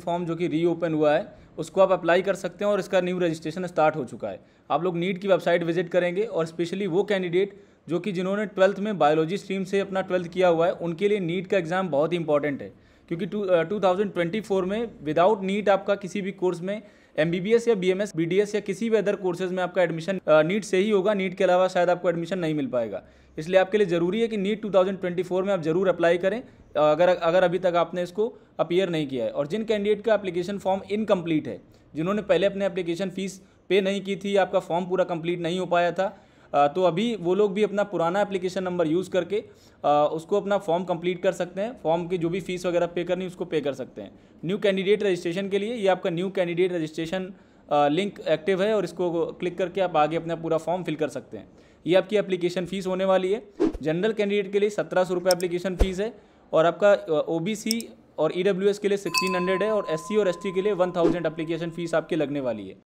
form जो कि reopen हुआ है उसको आप अप्लाई कर सकते हैं और इसका न्यू रजिस्ट्रेशन स्टार्ट हो चुका है आप लोग नीट की वेबसाइट विजिट करेंगे और स्पेशली वो कैंडिडेट जो कि जिन्होंने ट्वेल्थ में बायोलॉजी स्ट्रीम से अपना ट्वेल्थ किया हुआ है उनके लिए नीट का एग्ज़ाम बहुत ही इंपॉर्टेंट है क्योंकि two uh, thousand twenty four में विदाउट नीट आपका किसी भी कोर्स में एम बी बी एस या B M S B D S या किसी भी अदर कोर्सेज में आपका एडमिशन नीट से ही होगा नीट के अलावा शायद आपको एडमिशन नहीं मिल पाएगा इसलिए आपके लिए ज़रूरी है कि नीट 2024 में आप ज़रूर अप्लाई करें अगर अगर अभी तक आपने इसको अपीयर नहीं किया है और जिन कैंडिडेट का एप्लीकेशन फॉर्म इनकम्प्लीट है जिन्होंने पहले अपने एप्लीकेशन फ़ीस पे नहीं की थी आपका फॉर्म पूरा कंप्लीट नहीं हो पाया था तो अभी वो लोग भी अपना पुराना एप्लीकेशन नंबर यूज़ करके उसको अपना फॉर्म कंप्लीट कर सकते हैं फॉर्म की जो भी फीस वगैरह पे करनी उसको पे कर सकते हैं न्यू कैंडिडेट रजिस्ट्रेशन के लिए ये आपका new candidate registration link active है और इसको क्लिक करके आप आगे अपना पूरा फॉर्म फिल कर सकते हैं ये आपकी एप्लीकेशन फ़ीस होने वाली है जनरल कैंडिडेट के लिए सत्रह सौ रुपये एप्लीकेशन फ़ीस है और आपका ओ और ई e के लिए सिक्सटीन हंड्रेड है और एस और एस के लिए वन थाउजेंड एप्लीकेशन फ़ीस आपकी लगने वाली है